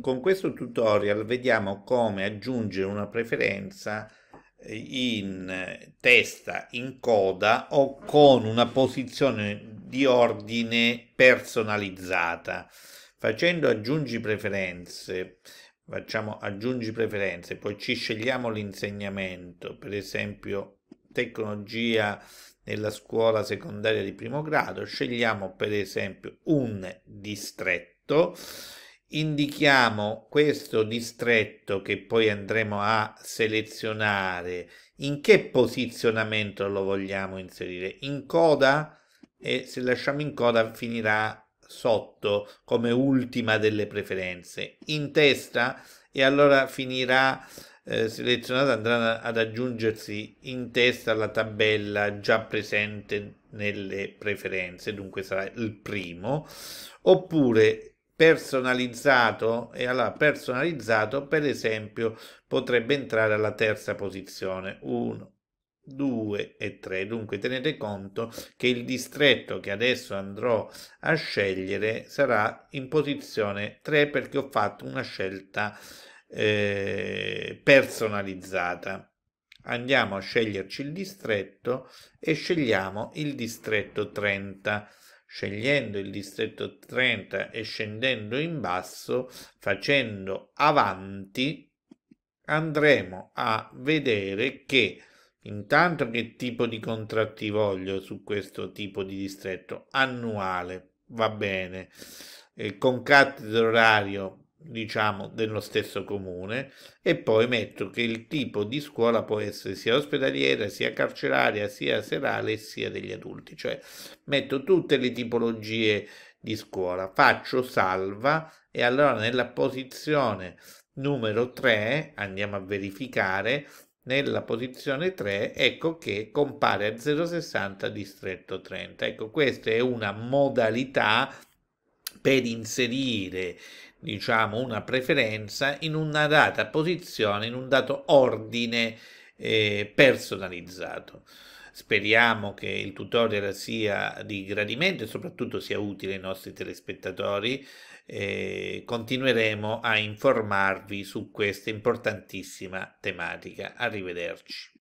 con questo tutorial vediamo come aggiungere una preferenza eh, in eh, testa, in coda o con una posizione di ordine personalizzata. Facendo aggiungi preferenze, facciamo aggiungi preferenze, poi ci scegliamo l'insegnamento, per esempio tecnologia nella scuola secondaria di primo grado, scegliamo per esempio un distretto indichiamo questo distretto che poi andremo a selezionare in che posizionamento lo vogliamo inserire in coda e se lasciamo in coda finirà sotto come ultima delle preferenze in testa e allora finirà eh, selezionata andrà ad aggiungersi in testa alla tabella già presente nelle preferenze dunque sarà il primo oppure personalizzato e alla personalizzato per esempio potrebbe entrare alla terza posizione 1 2 e 3 dunque tenete conto che il distretto che adesso andrò a scegliere sarà in posizione 3 perché ho fatto una scelta eh, personalizzata andiamo a sceglierci il distretto e scegliamo il distretto 30 scegliendo il distretto 30 e scendendo in basso, facendo avanti, andremo a vedere che intanto che tipo di contratti voglio su questo tipo di distretto annuale, va bene, eh, con cattedra orario diciamo dello stesso comune e poi metto che il tipo di scuola può essere sia ospedaliera sia carceraria sia serale sia degli adulti cioè metto tutte le tipologie di scuola faccio salva e allora nella posizione numero 3 andiamo a verificare nella posizione 3 ecco che compare a 060 distretto 30 ecco questa è una modalità per inserire diciamo, una preferenza in una data posizione, in un dato ordine eh, personalizzato. Speriamo che il tutorial sia di gradimento e soprattutto sia utile ai nostri telespettatori. Eh, continueremo a informarvi su questa importantissima tematica. Arrivederci.